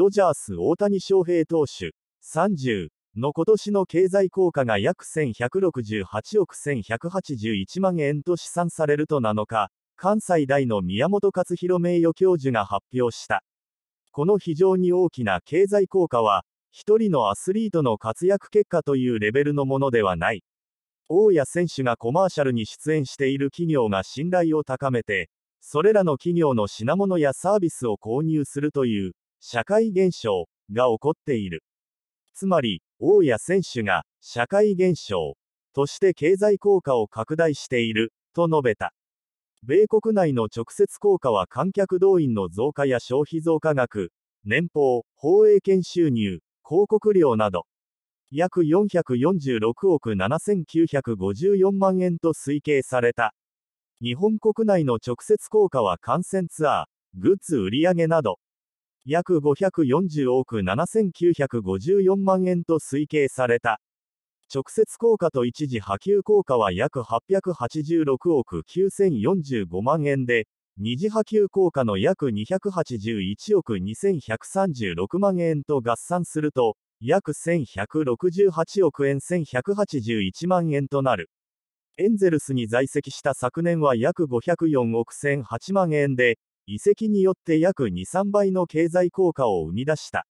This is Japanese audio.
ドジャース大谷翔平投手30の今年の経済効果が約1168億1181万円と試算されると7日、関西大の宮本勝弘名誉教授が発表した。この非常に大きな経済効果は、一人のアスリートの活躍結果というレベルのものではない。大谷選手がコマーシャルに出演している企業が信頼を高めて、それらの企業の品物やサービスを購入するという、社会現象が起こっている。つまり、大谷選手が社会現象として経済効果を拡大していると述べた。米国内の直接効果は観客動員の増加や消費増加額、年俸、放映権収入、広告料など、約446億7954万円と推計された。日本国内の直接効果は観戦ツアー、グッズ売上など、約540億7954万円と推計された。直接効果と一時波及効果は約886億9045万円で、二次波及効果の約281億2136万円と合算すると、約1168億円1181万円となる。エンゼルスに在籍した昨年は約504億1008万円で、遺跡によって約23倍の経済効果を生み出した。